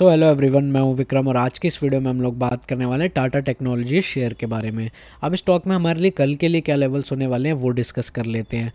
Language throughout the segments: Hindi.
सो हेलो एवरीवन मैं हूं विक्रम और आज की इस वीडियो में हम लोग बात करने वाले हैं टाटा टेक्नोलॉजी शेयर के बारे में अब स्टॉक में हमारे लिए कल के लिए क्या लेवल्स होने वाले हैं वो डिस्कस कर लेते हैं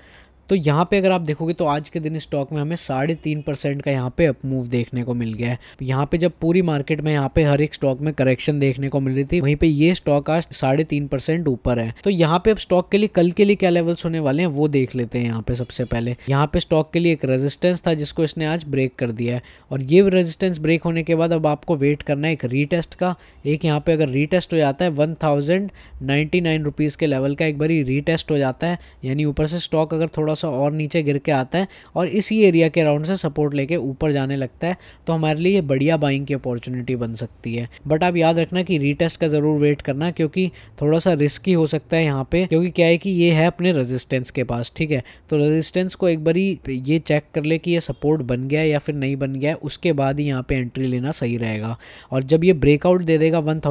तो यहाँ पे अगर आप देखोगे तो आज के दिन स्टॉक में हमें साढ़े तीन परसेंट का यहाँ पे अप मूव देखने को मिल गया है यहाँ पे जब पूरी मार्केट में यहाँ पे हर एक स्टॉक में करेक्शन देखने को मिल रही थी वहीं पे ये स्टॉक आज साढ़े तीन परसेंट ऊपर है तो यहाँ पे अब स्टॉक के लिए कल के लिए क्या लेवल्स होने वाले हैं वो देख लेते हैं यहाँ पे सबसे पहले यहाँ पे स्टॉक के लिए एक रेजिस्टेंस था जिसको इसने आज ब्रेक कर दिया है और ये रेजिस्टेंस ब्रेक होने के बाद अब आपको वेट करना है एक रीटेस्ट का एक यहाँ पे अगर रीटेस्ट हो जाता है one thousand ninety nine rupees के लेवल का एक बार रीटेस्ट हो जाता है यानी ऊपर से स्टॉक अगर थोड़ा थोड़ा सा और नीचे गिर के आता है और इसी एरिया के अराउंड से सपोर्ट लेके ऊपर जाने लगता है तो हमारे लिए बढ़िया बाइंग की अपॉर्चुनिटी बन सकती है बट आप याद रखना कि रीटेस्ट का ज़रूर वेट करना क्योंकि थोड़ा सा रिस्की हो सकता है यहाँ पे क्योंकि क्या है कि ये है अपने रेजिस्टेंस के पास ठीक है तो रेजिस्टेंस को एक बार ये चेक कर ले कि यह सपोर्ट बन गया या फिर नहीं बन गया उसके बाद ही यहाँ पर एंट्री लेना सही रहेगा और जब ये ब्रेकआउट दे देगा वन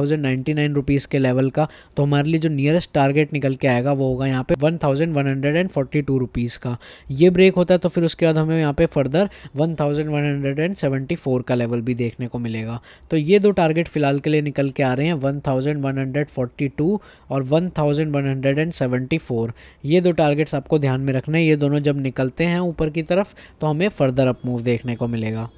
के लेवल का तो हमारे लिए जो नियरेस्ट टारगेट निकल के आएगा वो होगा यहाँ पे one thousand one hundred and forty two rupees rupees का ये ब्रेक होता है तो फिर उसके बाद हमें यहाँ पे फर्दर 1174 का लेवल भी देखने को मिलेगा तो ये दो टारगेट फ़िलहाल के लिए निकल के आ रहे हैं 1142 और 1174 ये दो टारगेट्स आपको ध्यान में रखना है ये दोनों जब निकलते हैं ऊपर की तरफ तो हमें फ़र्दर अप मूव देखने को मिलेगा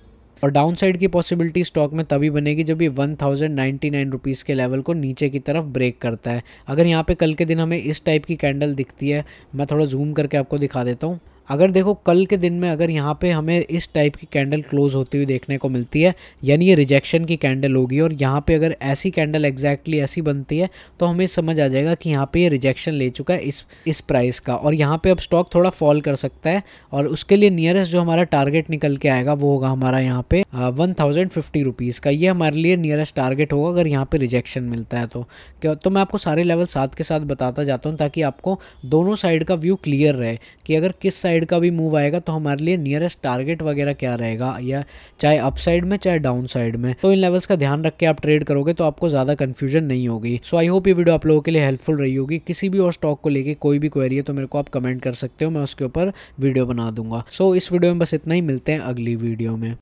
और डाउन साइड की पॉसिबिलिटी स्टॉक में तभी बनेगी जब ये वन थाउजेंड नाइन रुपीज़ के लेवल को नीचे की तरफ ब्रेक करता है अगर यहाँ पे कल के दिन हमें इस टाइप की कैंडल दिखती है मैं थोड़ा जूम करके आपको दिखा देता हूँ अगर देखो कल के दिन में अगर यहाँ पे हमें इस टाइप की कैंडल क्लोज होती हुई देखने को मिलती है यानी ये रिजेक्शन की कैंडल होगी और यहाँ पे अगर ऐसी कैंडल एग्जैक्टली ऐसी बनती है तो हमें समझ आ जाएगा कि यहाँ पे ये रिजेक्शन ले चुका है इस इस प्राइस का और यहाँ पे अब स्टॉक थोड़ा फॉल कर सकता है और उसके लिए नियरेस्ट जो हमारा टारगेट निकल के आएगा वो होगा हमारा यहाँ पे वन थाउजेंड फिफ्टी रुपीज़ का ये हमारे लिए नियरेस्ट टारगेट होगा अगर यहाँ पे रिजेक्शन मिलता है तो क्या तो मैं आपको सारे लेवल साथ के साथ बताता जाता हूँ ताकि आपको दोनों साइड का व्यू क्लियर रहे कि अगर किस साइड साइड का भी मूव आएगा तो हमारे लिए नियरेस्ट टारगेट वगैरह क्या रहेगा या चाहे अप साइड में चाहे डाउन साइड में तो इन लेवल्स का ध्यान रख के आप ट्रेड करोगे तो आपको ज़्यादा कंफ्यूजन नहीं होगी सो आई होप ये वीडियो आप लोगों के लिए हेल्पफुल रही होगी किसी भी और स्टॉक को लेकर कोई भी क्वेरी है तो मेरे को आप कमेंट कर सकते हो मैं उसके ऊपर वीडियो बना दूंगा सो so, इस वीडियो में बस इतना ही मिलते हैं अगली वीडियो में